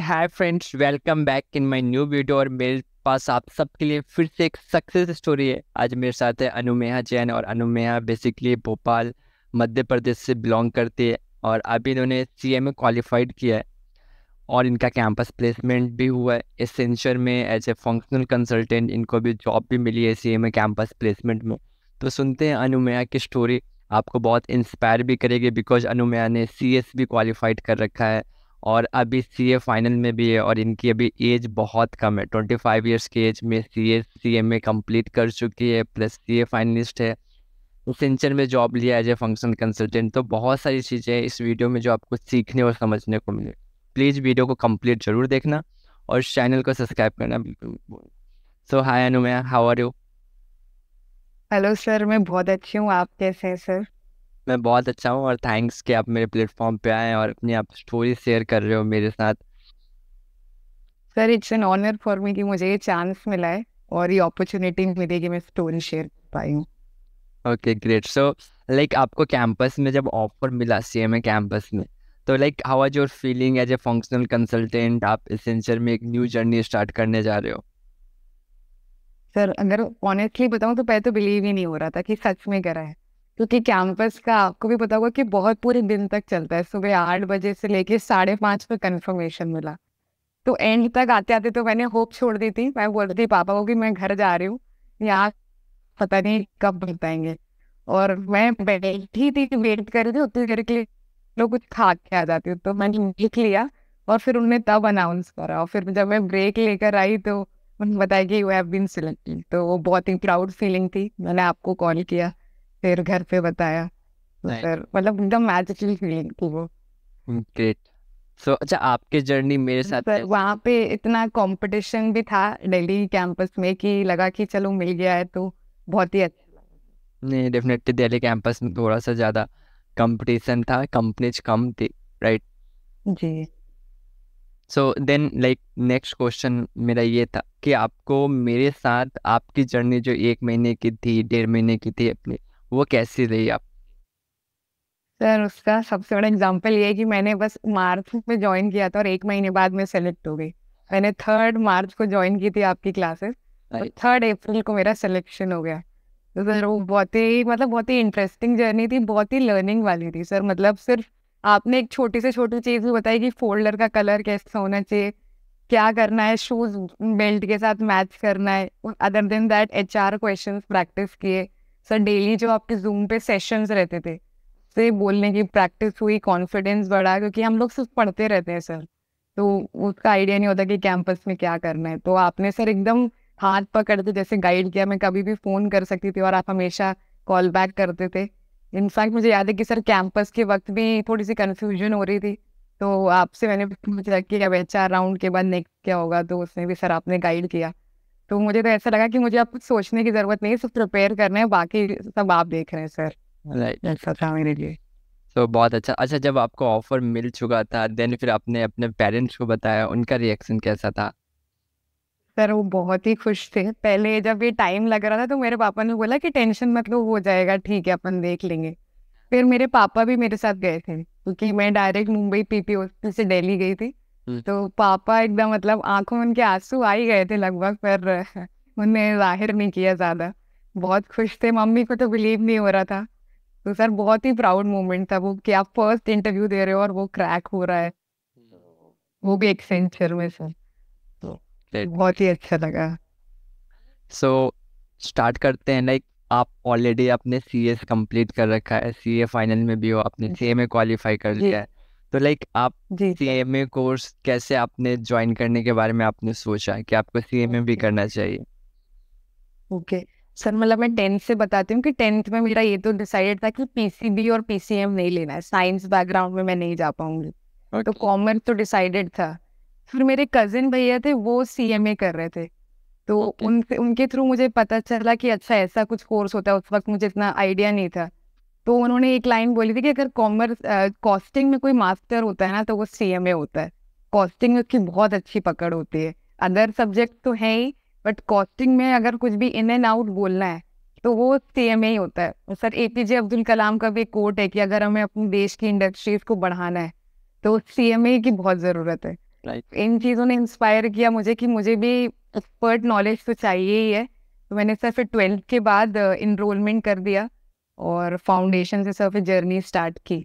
Hi friends welcome back in my new video और मेरे पास आप सबके लिए फिर से एक सक्सेस स्टोरी है आज मेरे साथ है अनुमेहा जैन और अनुमेहा बेसिकली भोपाल मध्य प्रदेश से बिलोंग करती है और अभी इन्होंने सी एम ए क्वालिफाइड किया है और इनका कैंपस प्लेसमेंट भी हुआ है एसेंचर में एज ए फंक्शनल कंसल्टेंट इनको भी जॉब भी मिली है C M A campus placement में तो सुनते हैं अनुमेहा की स्टोरी आपको बहुत इंस्पायर भी करेगी बिकॉज अनुमेहा ने सी एस भी क्वालिफाइड कर रखा है और अभी सी ए फाइनल में भी है और इनकी अभी एज बहुत कम है ट्वेंटी फाइव ईयर्स की एज में C A C M A complete कर चुकी है प्लस सी ए फाइनलिस्ट है सेंचर में जॉब लिया एज ए फंक्शन कंसल्टेंट तो बहुत सारी चीज़ें इस वीडियो में जो आपको सीखने और समझने को मिले प्लीज़ वीडियो को कम्प्लीट जरूर देखना और चैनल को सब्सक्राइब करना so hi Anumaya how are you hello sir मैं बहुत अच्छी हूँ आप कैसे हैं सर मैं बहुत अच्छा हूँ और थैंक्स कि आप मेरे प्लेटफॉर्म पे आए और अपनी आप स्टोरी शेयर कर रहे हो मेरे साथ sir it's an honour for me कि मुझे ये चांस मिला है और ये अपॉर्चुनिटी मिली कि मैं स्टोरी शेयर कर पाई हूँ ओके ग्रेट सो लाइक आपको कैंपस में जब ऑफर मिला सी एम कैंपस में तो like how are your feeling as a functional consultant आप एसेंचर में एक न्यू जर्नी स्टार्ट करने जा रहे हो सर अगर ऑनेस्टली बताऊँ तो पहले तो बिलीव ही नहीं हो रहा था कि सच में करा है क्योंकि कैंपस का आपको भी पता होगा कि बहुत पूरे दिन तक चलता है सुबह आठ बजे से लेके साढ़े पाँच पे कन्फर्मेशन मिला तो एंड तक आते आते तो मैंने होप छोड़ दी थी मैं बोल रही थी पापा को कि मैं घर जा रही हूँ यहाँ पता नहीं कब बताएंगे और मैं बैठी थी वेट कर रही थी उतनी देर के लोग कुछ खा के आ जाती हूँ तो मैंने देख लिया और फिर उनने तब अनाउंस करा और फिर जब मैं ब्रेक लेकर आई तो उन्होंने बताया कि यू हैव बीन सिलेक्टेड तो वो बहुत ही प्राउड फीलिंग थी मैंने आपको कॉल किया फिर घर पे बताया तो फिर मतलब एकदम मैजिकल फीलिंग थी वो ग्रेट सो so, अच्छा आपके जर्नी मेरे साथ सर वहाँ पे इतना कंपटीशन भी था दिल्ली कैंपस में कि लगा कि चलो मिल गया है तो बहुत ही अच्छा नहीं डेफिनेटली दिल्ली कैंपस में थोड़ा सा ज़्यादा कंपटीशन था कंपनीज कम थी right ji so then like next question मेरा ये था कि आपको मेरे साथ आपकी जर्नी जो एक महीने की थी डेढ़ महीने की थी अपनी वो कैसी रही आप सर उसका सबसे बड़ा एग्जांपल ये है कि मैंने बस मार्च में ज्वाइन किया था और एक महीने बाद में सेलेक्ट हो गई मैंने थर्ड मार्च को ज्वाइन की थी आपकी क्लासेस और थर्ड अप्रैल को मेरा सिलेक्शन हो गया तो सर वो बहुत ही मतलब बहुत ही इंटरेस्टिंग जर्नी थी बहुत ही लर्निंग वाली थी सर मतलब सिर्फ आपने एक छोटी से छोटी चीज़ भी बताई कि फोल्डर का कलर कैसा होना चाहिए क्या करना है शूज बेल्ट के साथ मैच करना है other than that H R question practice किए सर डेली जो आपके जूम पे सेशंस रहते थे से बोलने की प्रैक्टिस हुई कॉन्फिडेंस बढ़ा क्योंकि हम लोग सिर्फ पढ़ते रहते हैं सर तो उसका आइडिया नहीं होता कि कैंपस में क्या करना है तो आपने सर एकदम हाथ पकड़ते जैसे गाइड किया मैं कभी भी फ़ोन कर सकती थी और आप हमेशा कॉल बैक करते थे इनफैक्ट मुझे याद है कि सर कैंपस के वक्त भी थोड़ी सी कन्फ्यूजन हो रही थी तो आपसे मैंने पूछा कि अब एच राउंड के बाद नेक्स्ट क्या होगा तो उसमें भी सर आपने गाइड किया तो मुझे तो ऐसा लगा कि मुझे आप कुछ सोचने की जरूरत नहीं सब प्रिपेयर कर रहे हैं बाकी सब आप देख रहे हैं सर राइट ऐसा था मेरे लिए तो बहुत अच्छा अच्छा जब आपको ऑफर मिल चुका था देन फिर आपने अपने पेरेंट्स को बताया उनका रिएक्शन कैसा था सर वो बहुत ही खुश थे पहले जब ये टाइम लग रहा था तो मेरे पापा ने बोला कि टेंशन मतलब हो जाएगा ठीक है अपन देख लेंगे फिर मेरे पापा भी मेरे साथ गए थे क्योंकि मैं डायरेक्ट मुंबई पीपीओ से दिल्ली गई थी हम्म। तो पापा एकदम मतलब आंखों में उनके आंसू आ ही गए थे लगभग पर उनने जाहिर नहीं किया ज्यादा बहुत खुश थे मम्मी को तो बिलीव नहीं हो रहा था तो सर बहुत ही प्राउड मोमेंट था वो कि आप फर्स्ट इंटरव्यू दे रहे हो और वो क्रैक हो रहा है हम्म। वो भी एक सेंचर में सर तो बहुत ही अच्छा लगा सो so, स्टार्ट करते हैं लाइक आप ऑलरेडी अपने सीएस कंप्लीट कर रखा है सीए फाइनल में भी हो आपने सीए में क्वालिफाई कर लिया है तो लाइक आप सी एम ए कोर्स कैसे आपने ज्वाइन करने के बारे में आपने सोचा कि आपको सी एम ए भी करना चाहिए ओके सर मतलब मैं टेंथ से बताती हूँ कि टेंथ में मेरा ये तो डिसाइडेड था कि पीसीबी और पीसीएम नहीं लेना है साइंस बैकग्राउंड में मैं नहीं जा पाऊंगी तो okay. तो कॉमर्स तो डिसाइडेड था फिर मेरे कजिन भैया थे वो सीएमए कर रहे थे तो okay. उनसे उनके थ्रू मुझे पता चला कि अच्छा ऐसा कुछ कोर्स होता है उस वक्त मुझे इतना आइडिया नहीं था तो उन्होंने एक लाइन बोली थी कि अगर कॉमर्स कॉस्टिंग में कोई मास्टर होता है ना तो वो सी होता है कॉस्टिंग में उसकी बहुत अच्छी पकड़ होती है अदर सब्जेक्ट तो है ही बट कॉस्टिंग में अगर कुछ भी इन एंड आउट बोलना है तो वो सीएमए ही होता है sir A P J Abdul Kalam का भी कोट है कि अगर हमें अपने देश की इंडस्ट्रीज को बढ़ाना है तो सी एम ए की बहुत ज़रूरत है right. इन चीज़ों ने इंस्पायर किया मुझे कि मुझे भी एक्सपर्ट नॉलेज तो चाहिए ही है तो मैंने सर फिर ट्वेल्थ के बाद इनरोलमेंट कर दिया और फाउंडेशन से सर फिर जर्नी स्टार्ट की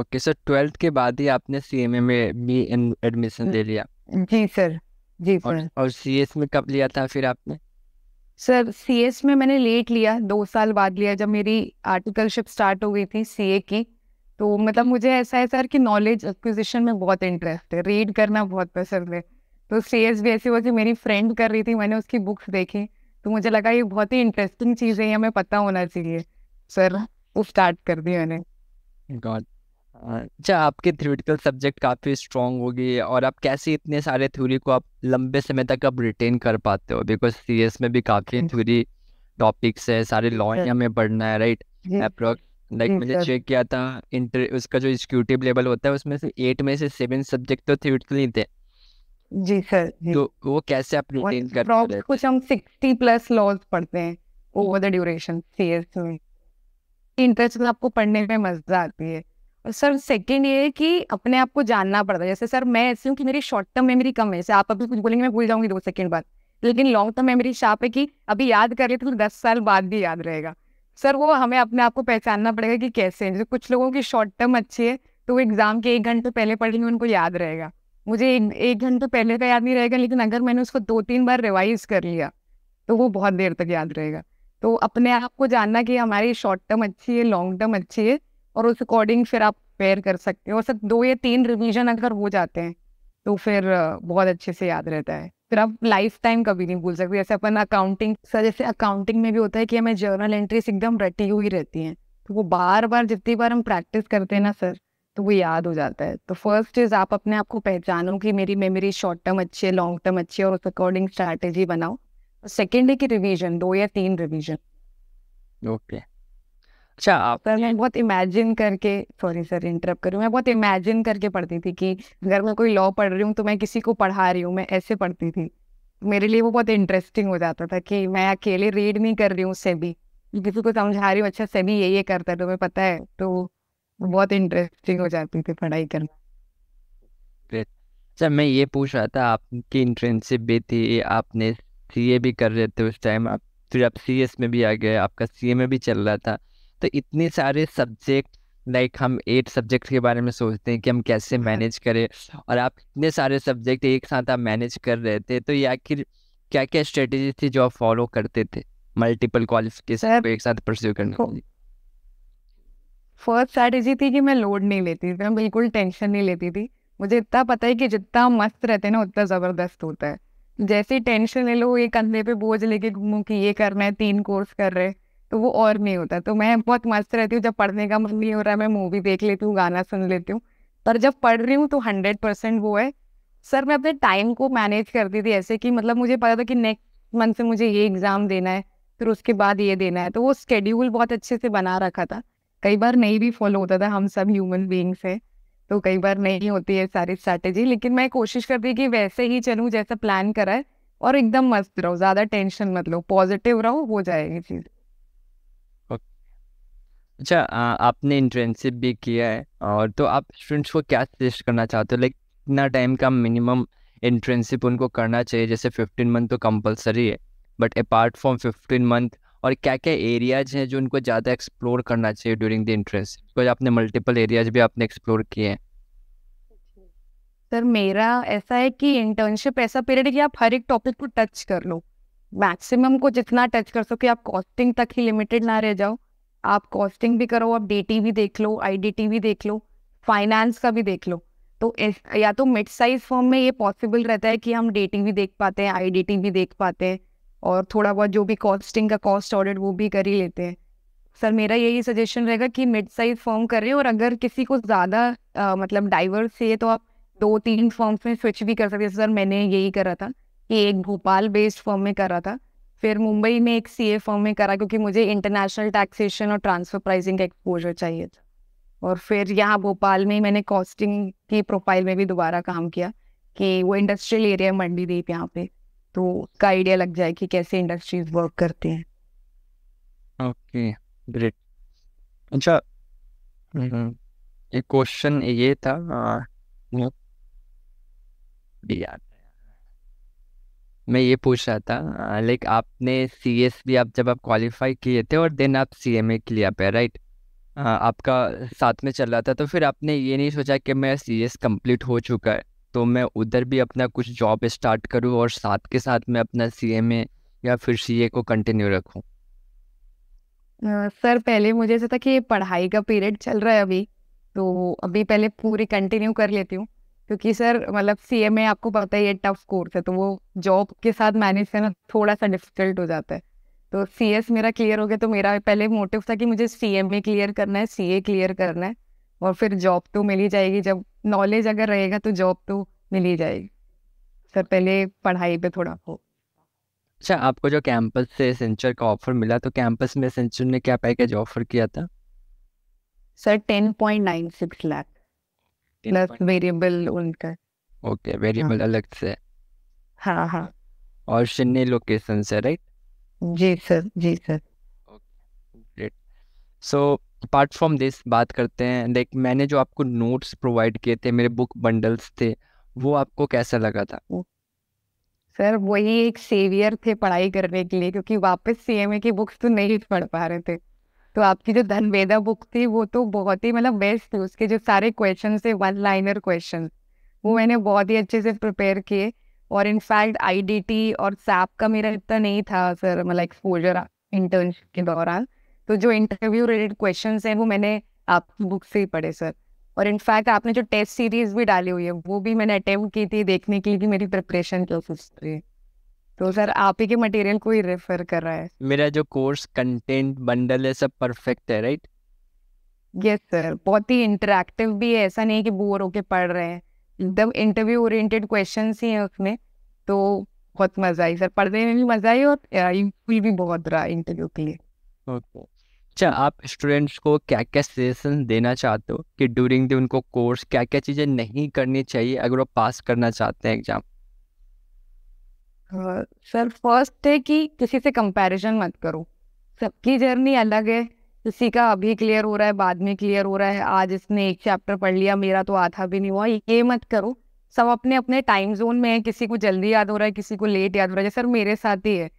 ओके सर ट्वेल्थ के बाद ही आपने सीएमए में बी भी एडमिशन ले हम्म, लिया जी सर जी सर और, सी एस में कब लिया था फिर आपने सर सी एस में मैंने लेट लिया दो साल बाद लिया जब मेरी आर्टिकलशिप स्टार्ट हो गई थी सी ए की तो मतलब मुझे ऐसा है सर कि नॉलेज एक्विजिशन में बहुत इंटरेस्ट है रीड करना बहुत पसंद है तो सी एस भी ऐसी वैसे मेरी फ्रेंड कर रही थी मैंने उसकी बुक्स देखी तो मुझे लगा ये बहुत ही इंटरेस्टिंग चीज़ है हमें पता होना चाहिए सर वो स्टार्ट कर दी मैंने गॉड अच्छा आपके थ्योरेटिकल सब्जेक्ट काफ़ी स्ट्रॉन्ग हो गए और आप कैसे इतने सारे थ्योरी को आप लंबे समय तक आप रिटेन कर पाते हो बिकॉज सी में भी काफ़ी थ्योरी टॉपिक्स है सारे लॉ में पढ़ना है right approx like like hmm, मैंने चेक किया था इंटर उसका जो एग्जीक्यूटिव लेवल होता है उसमें से एट में से सेवन सब्जेक्ट तो थ्योरेटिकली थे जी सर जी. तो वो कैसे आप रिटेन कर पाते हैं कुछ हम 60 प्लस लॉज पढ़ते हैं ओवर द ड्यूरेशन सीएस में इंटरेस्ट में आपको पढ़ने में मजा आती है और सर सेकंड ये है कि अपने आप को जानना पड़ता है जैसे सर मैं ऐसी हूँ कि मेरी शॉर्ट टर्म मेमोरी कम है जैसे आप अभी कुछ बोलेंगे मैं भूल जाऊंगी दो सेकंड बाद लेकिन लॉन्ग टर्म मेमोरी शार्प है कि अभी याद कर लेते तो दस साल बाद भी याद रहेगा सर वो हमें अपने आप को पहचानना पड़ेगा कि कैसे जैसे कुछ लोगों की शॉर्ट टर्म अच्छी है तो वो एग्जाम के एक घंटे पहले पढ़ लेंगे उनको याद रहेगा मुझे एक घंटे पहले का याद नहीं रहेगा लेकिन अगर मैंने उसको दो तीन बार रिवाइज कर लिया तो वो बहुत देर तक याद रहेगा तो अपने आप को जानना कि हमारी शॉर्ट टर्म अच्छी है लॉन्ग टर्म अच्छी है और उस अकॉर्डिंग फिर आप पेयर कर सकते हो और दो या तीन रिविजन अगर हो जाते हैं तो फिर बहुत अच्छे से याद रहता है फिर आप लाइफ टाइम कभी नहीं भूल सकते जैसे अपन अकाउंटिंग सर जैसे अकाउंटिंग में भी होता है कि हमें जर्नल एंट्रीज एकदम रटी हुई रहती हैं तो वो बार बार जितनी बार हम प्रैक्टिस करते हैं ना सर तो वो याद हो जाता है तो फर्स्ट इज आप अपने आप को पहचानो कि मेरी मेमोरी शॉर्ट टर्म अच्छी है लॉन्ग टर्म अच्छी है और उस अकॉर्डिंग स्ट्रैटेजी बनाओ सेकेंड डे की रिवीजन दो या तीन रिवीजन ओके अच्छा आप सर मैं बहुत इमेजिन करके सॉरी सर इंटरप्ट करूँ मैं बहुत इमेजिन करके पढ़ती थी कि अगर मैं कोई लॉ पढ़ रही हूँ तो मैं किसी को पढ़ा रही हूँ मैं ऐसे पढ़ती थी मेरे लिए वो बहुत इंटरेस्टिंग हो जाता था कि मैं अकेले रीड नहीं कर रही हूँ उससे भी किसी को समझा रही हूँ अच्छा सेबी ये ये करता है तुम्हें तो पता है तो बहुत इंटरेस्टिंग हो जाती थी पढ़ाई करना अच्छा मैं ये पूछ रहा था आपकी इंटर्नशिप भी थी आपने सी ए भी कर रहे थे उस टाइम आप फिर आप सी एस में भी आ गए आपका सी ए में भी चल रहा था तो इतने सारे सब्जेक्ट लाइक हम एट सब्जेक्ट के बारे में सोचते हैं कि हम कैसे मैनेज करें और आप इतने सारे सब्जेक्ट एक साथ आप मैनेज कर रहे थे तो ये आखिर क्या क्या स्ट्रेटेजी थी जो आप फॉलो करते थे मल्टीपल क्वालिफिकेशन को एक साथ परस्यू करने के लिए फर्स्ट स्ट्रैटेजी थी कि मैं लोड नहीं लेती थी मैं बिल्कुल टेंशन नहीं लेती थी मुझे इतना पता है कि जितना मस्त रहते हैं ना उतना ज़बरदस्त होता है जैसे टेंशन ले लो ये कंधे पे बोझ लेके घूमो कि ये करना है तीन कोर्स कर रहे तो वो और नहीं होता तो मैं बहुत मस्त रहती हूँ जब पढ़ने का मन नहीं हो रहा मैं मूवी देख लेती हूँ गाना सुन लेती हूँ पर जब पढ़ रही हूँ तो हंड्रेड परसेंट वो है सर मैं अपने टाइम को मैनेज करती थी ऐसे कि मतलब मुझे पता था कि नेक्स्ट मंथ से मुझे ये एग्ज़ाम देना है फिर उसके बाद ये देना है तो वो स्केड्यूल बहुत अच्छे से बना रखा था कई बार नहीं भी फॉलो होता था हम सब ह्यूमन बींग्स हैं तो कई बार नहीं होती है सारी स्ट्रैटेजी लेकिन मैं कोशिश करती हूँ कि वैसे ही चलूँ जैसा प्लान करा है और एकदम मस्त रहो ज्यादा टेंशन मत लो पॉजिटिव रहो हो जाएगी चीज अच्छा आपने इंटर्नशिप भी किया है और तो आप स्टूडेंट्स को क्या सजेस्ट करना चाहते हो लाइक कितना टाइम का मिनिमम इंटर्नशिप उनको करना चाहिए जैसे फिफ्टीन मंथ तो कंपलसरी है but apart from fifteen month और क्या क्या एरियाज हैं जो उनको ज़्यादा एक्सप्लोर करना चाहिए ड्यूरिंग द इंटरेस्ट बिकॉज आपने मल्टीपल एरियाज भी आपने एक्सप्लोर किए हैं सर मेरा ऐसा है कि इंटर्नशिप ऐसा पीरियड है कि आप हर एक टॉपिक को टच कर लो मैक्सिमम को जितना टच कर सके आप कॉस्टिंग तक ही लिमिटेड ना रह जाओ आप कॉस्टिंग भी करो आप डी भी देख लो आई भी देख लो फाइनेंस का भी देख लो तो इस, या तो मिड साइज फॉर्म में ये पॉसिबल रहता है कि हम डेटिंग भी देख पाते हैं आई भी देख पाते हैं और थोड़ा बहुत जो भी कॉस्टिंग का कॉस्ट ऑडिट वो भी कर ही लेते हैं सर मेरा यही सजेशन रहेगा कि मिड साइज फॉर्म करें और अगर किसी को ज़्यादा मतलब डाइवर्स है तो आप दो तीन फॉर्म्स में स्विच भी कर सकते हैं सर मैंने यही करा था कि एक भोपाल बेस्ड फॉर्म में करा था फिर मुंबई में एक सी ए फॉर्म में करा क्योंकि मुझे इंटरनेशनल टैक्सेशन और ट्रांसफर प्राइसिंग का एक्सपोजर चाहिए था और फिर यहाँ भोपाल में मैंने कॉस्टिंग की प्रोफाइल में भी दोबारा काम किया कि वो इंडस्ट्रियल एरिया मंडी दीप यहाँ पे तो उसका आइडिया लग जाए कि कैसे इंडस्ट्रीज वर्क करते हैं ओके ग्रेट अच्छा हम्म, एक क्वेश्चन ये था यार मैं ये पूछ रहा था लाइक आपने सी एस भी आप जब आप क्वालिफाई किए थे और देन आप सी एम ए के लिए आप राइट आपका साथ में चल रहा था तो फिर आपने ये नहीं सोचा कि मैं सी एस कम्प्लीट हो चुका है तो मैं उधर भी अपना कुछ जॉब स्टार्ट करूँ और साथ के साथ मैं अपना सी या फिर सी को कंटिन्यू रखूँ सर पहले मुझे ऐसा था कि पढ़ाई का पीरियड चल रहा है अभी तो अभी पहले पूरी कंटिन्यू कर लेती हूँ क्योंकि सर मतलब सी एम ए आपको पता ही है टफ कोर्स है तो वो जॉब के साथ मैनेज करना थोड़ा सा डिफिकल्ट हो जाता है तो सी एस मेरा क्लियर हो गया तो मेरा पहले मोटिव था कि मुझे सी एम ए क्लियर करना है सी ए क्लियर करना है और फिर जॉब तो मिल ही जाएगी जब नॉलेज अगर रहेगा तो जॉब तो मिल ही जाएगी सर पहले पढ़ाई पे थोड़ा हो अच्छा आपको जो कैंपस से सेंचर का ऑफर मिला तो कैंपस में सेंचर ने क्या पैकेज ऑफर किया था sir ten point nine six lakh plus variable उनका ओके वेरिएबल हाँ। अलग से हाँ हाँ और चेन्नई लोकेशन से right ji sir ji sir okay great so apart from this बात करते हैं लाइक मैंने जो आपको नोट्स प्रोवाइड किए थे मेरे बुक बंडल्स थे वो आपको कैसा लगा था सर वही एक सेवियर थे पढ़ाई करने के लिए क्योंकि वापस सी एम ए की बुक्स तो नहीं पढ़ पा रहे थे तो आपकी जो धनवेदा बुक थी वो तो बहुत ही मतलब बेस्ट थी उसके जो सारे क्वेश्चन थे वन लाइनर क्वेश्चन वो हम्म। मैंने बहुत ही अच्छे से प्रिपेयर किए और इनफैक्ट आई डी टी और सैप का मेरा इतना नहीं था सर मतलब एक्सपोजर इंटर्नशिप के दौरान तो जो इंटरव्यू रिलेटेड क्वेश्चन हैं वो मैंने आप बुक से ही पढ़े सर और इनफैक्ट आपने जो टेस्ट सीरीज भी डाली हुई है वो भी मैंने अटेम्प्ट की थी देखने के लिए कि मेरी प्रिपरेशन कैसे रही तो सर आप ही के मटेरियल को ही रेफर कर रहा है मेरा जो कोर्स कंटेंट बंडल है सब परफेक्ट है राइट यस सर बहुत ही इंटरेक्टिव भी है ऐसा नहीं है कि बोर होके पढ़ रहे हैं एकदम इंटरव्यू ओरिएंटेड क्वेश्चन ही हैं उसमें तो बहुत मजा आई सर पढ़ने में भी मजा आई और यूजफुल भी बहुत रहा इंटरव्यू के लिए ओके okay. अच्छा आप स्टूडेंट्स को क्या क्या सजेशन देना चाहते हो कि ड्यूरिंग द उनको कोर्स क्या क्या चीज़ें नहीं करनी चाहिए अगर वो पास करना चाहते हैं एग्जाम सर फर्स्ट है कि किसी से कंपैरिजन मत करो सबकी जर्नी अलग है किसी का अभी क्लियर हो रहा है बाद में क्लियर हो रहा है आज इसने एक चैप्टर पढ़ लिया मेरा तो आधा भी नहीं हुआ ये मत करो सब अपने अपने टाइम जोन में है किसी को जल्दी याद हो रहा है किसी को लेट याद हो रहा है जैसे सर मेरे साथ ही है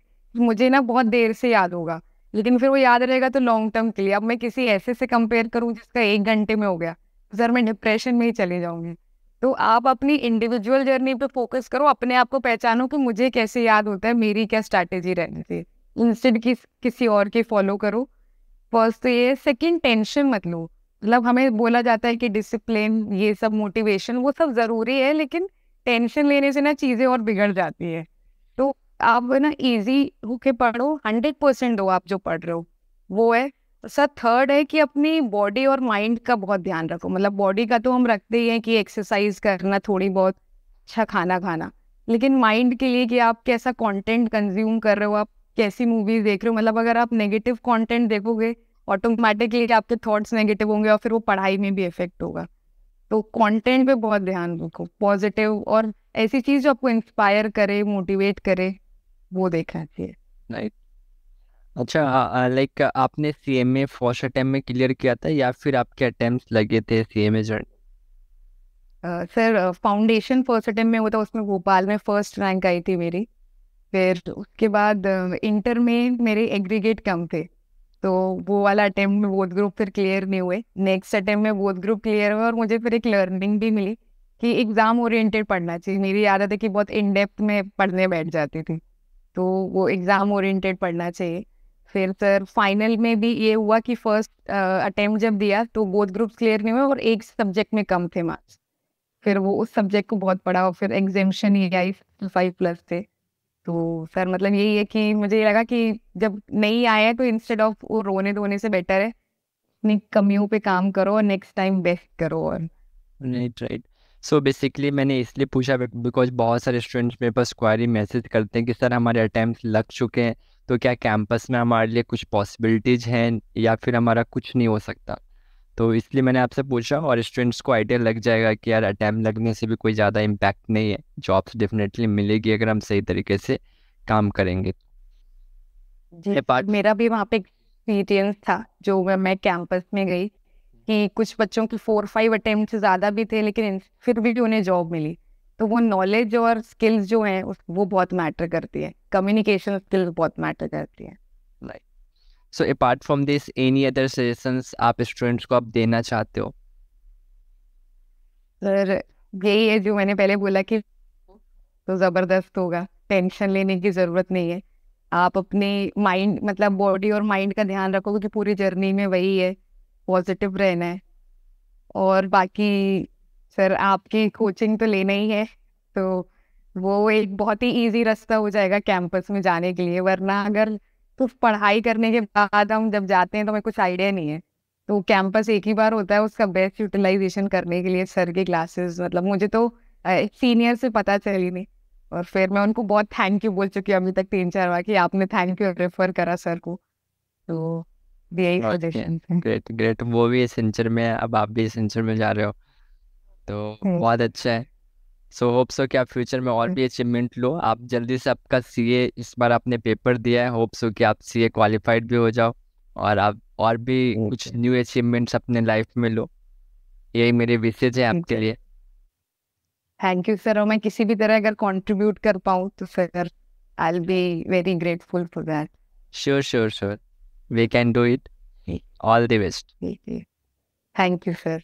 मुझे ना बहुत देर से याद होगा लेकिन फिर वो याद रहेगा तो लॉन्ग टर्म के लिए अब मैं किसी ऐसे से कंपेयर करूँ जिसका एक घंटे में हो गया सर तो मैं डिप्रेशन में ही चले जाऊंगी तो आप अपनी इंडिविजुअल जर्नी पे फोकस करो अपने आप को पहचानो कि मुझे कैसे याद होता है मेरी क्या स्ट्रैटेजी रहनी चाहिए इंस्टेंट किस किसी और की फॉलो करो फर्स्ट तो ये सेकंड टेंशन मत लो मतलब हमें बोला जाता है कि डिसिप्लिन ये सब मोटिवेशन वो सब ज़रूरी है लेकिन टेंशन लेने से ना चीज़ें और बिगड़ जाती है आप ना इजी होके पढ़ो हंड्रेड परसेंट दो आप जो पढ़ रहे हो वो है सर अच्छा थर्ड है कि अपनी बॉडी और माइंड का बहुत ध्यान रखो मतलब बॉडी का तो हम रखते ही हैं कि एक्सरसाइज करना थोड़ी बहुत अच्छा खाना खाना लेकिन माइंड के लिए कि आप कैसा कंटेंट कंज्यूम कर रहे हो आप कैसी मूवीज देख रहे हो मतलब अगर आप नेगेटिव कंटेंट देखोगे ऑटोमेटिकली आपके थॉट्स नेगेटिव होंगे और फिर वो पढ़ाई में भी इफेक्ट होगा तो कंटेंट पे बहुत ध्यान रखो पॉजिटिव और ऐसी चीज जो आपको इंस्पायर करे मोटिवेट करे वो देखना चाहिए राइट अच्छा लाइक आपने C M A first attempt में क्लियर किया था या फिर आपके अटैम्प्ट लगे थे C M A sir foundation first attempt में हुआ था उसमें भोपाल में फर्स्ट रैंक आई थी मेरी फिर उसके बाद इंटर में मेरे एग्रीगेट कम थे तो वो वाला अटैम्प्ट में बोथ ग्रुप फिर क्लियर नहीं हुए नेक्स्ट अटैम्प्ट में बोथ ग्रुप क्लियर हुआ और मुझे फिर एक लर्निंग भी मिली कि एग्ज़ाम ओरिएंटेड पढ़ना चाहिए मेरी याद है कि बहुत इनडेप्थ में पढ़ने बैठ जाती थी तो वो एग्ज़ाम ओरिएंटेड पढ़ना चाहिए फिर सर फाइनल में भी ये हुआ कि फर्स्ट अटेम्प्ट जब दिया तो बोथ ग्रुप्स क्लियर नहीं हुए और एक सब्जेक्ट में कम थे मार्क्स फिर वो उस सब्जेक्ट को बहुत पढ़ा और फिर एग्जामेशन ही आई फाइव प्लस थे तो सर मतलब यही है कि मुझे ये लगा कि जब नहीं आया तो इंस्टेड ऑफ वो रोने धोने से बेटर है अपनी कमियों पे काम करो और नेक्स्ट टाइम बेस्ट करो और राइट राइट सो बेसिकली मैंने इसलिए पूछा बिकॉज बहुत सारे स्टूडेंट्स मेरे पास क्वारी मैसेज करते हैं कि सर हमारे अटैम्प्ट लग चुके हैं तो क्या कैंपस में हमारे लिए कुछ पॉसिबिलिटीज़ हैं या फिर हमारा कुछ नहीं हो सकता तो इसलिए मैंने आपसे पूछा और स्टूडेंट्स को आइडिया लग जाएगा कि यार अटैम्प लगने से भी कोई ज़्यादा इम्पैक्ट नहीं है जॉब्स डेफिनेटली मिलेगी अगर हम सही तरीके से काम करेंगे जी, मेरा भी वहाँ पे एक्सपीरियंस था जो मैं कैंपस में गई कि कुछ बच्चों की फोर फाइव अटेम्प्ट ज़्यादा भी थे लेकिन फिर भी उन्हें जॉब मिली तो वो नॉलेज और स्किल्स जो हैं वो बहुत मैटर करती है कम्युनिकेशन स्किल्स बहुत मैटर करती है so apart from this any other suggestions आप स्टूडेंट्स को आप देना चाहते हो सर यही है जो मैंने पहले बोला कि तो ज़बरदस्त होगा टेंशन लेने की ज़रूरत नहीं है आप अपने माइंड मतलब बॉडी और माइंड का ध्यान रखो क्योंकि पूरी जर्नी में वही है पॉजिटिव रहना है और बाकी सर आपकी कोचिंग तो लेना ही है तो वो एक बहुत ही इजी रास्ता हो जाएगा कैंपस में जाने के लिए वरना अगर तो पढ़ाई करने के बाद हम जब जाते हैं तो हमें कुछ आइडिया नहीं है तो कैंपस एक ही बार होता है उसका बेस्ट यूटिलाइजेशन करने के लिए सर के क्लासेस मतलब मुझे तो सीनियर से पता चली नहीं और फिर मैं उनको बहुत थैंक यू बोल चुकी हूँ अभी तक तीन चार बार कि आपने थैंक यू रेफर करा सर को तो यही पोजीशन पे ग्रेट ग्रेट वो भी सेंचर में है अब आप भी सेंचर में जा रहे हो तो बहुत अच्छा है सो होप सो कि आप फ्यूचर में और भी अचीवमेंट लो आप जल्दी से आपका सीए इस बार आपने पेपर दिया है होप सो कि आप सीए क्वालिफाइड भी हो जाओ और आप और भी कुछ न्यू अचीवमेंट्स अपने लाइफ में लो यही मेरे विशेष है आपके लिए थैंक यू सर और मैं किसी भी तरह अगर कंट्रीब्यूट कर पाऊँ तो sir I will be very grateful for that sure sure sure we can do it. All the best. Thank you, sir.